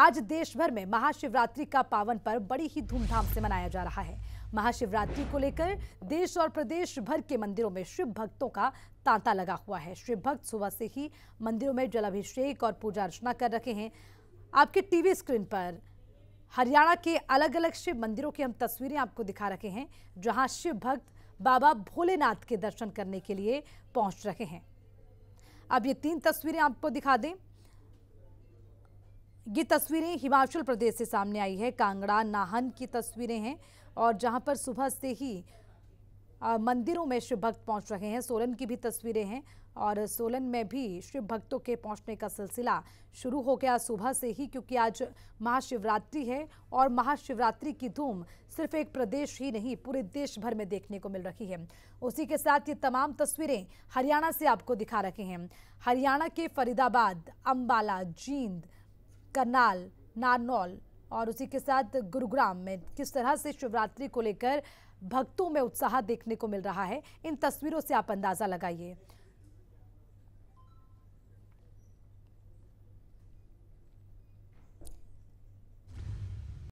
आज देश भर में महाशिवरात्रि का पावन पर्व बड़ी ही धूमधाम से मनाया जा रहा है महाशिवरात्रि को लेकर देश और प्रदेश भर के मंदिरों में शिव भक्तों का तांता लगा हुआ है शिव भक्त सुबह से ही मंदिरों में जलाभिषेक और पूजा अर्चना कर रखे हैं आपके टीवी स्क्रीन पर हरियाणा के अलग अलग शिव मंदिरों की हम तस्वीरें आपको दिखा रखे हैं जहाँ शिव भक्त बाबा भोलेनाथ के दर्शन करने के लिए पहुँच रहे हैं अब ये तीन तस्वीरें आपको दिखा दें ये तस्वीरें हिमाचल प्रदेश से सामने आई है कांगड़ा नाहन की तस्वीरें हैं और जहां पर सुबह से ही आ, मंदिरों में शिव भक्त पहुँच रहे हैं सोलन की भी तस्वीरें हैं और सोलन में भी शिव भक्तों के पहुंचने का सिलसिला शुरू हो गया सुबह से ही क्योंकि आज महाशिवरात्रि है और महाशिवरात्रि की धूम सिर्फ एक प्रदेश ही नहीं पूरे देश भर में देखने को मिल रही है उसी के साथ ये तमाम तस्वीरें हरियाणा से आपको दिखा रहे हैं हरियाणा के फरीदाबाद अम्बाला जींद करनाल नारनौल और उसी के साथ गुरुग्राम में किस तरह से शिवरात्रि को लेकर भक्तों में उत्साह देखने को मिल रहा है इन तस्वीरों से आप अंदाज़ा लगाइए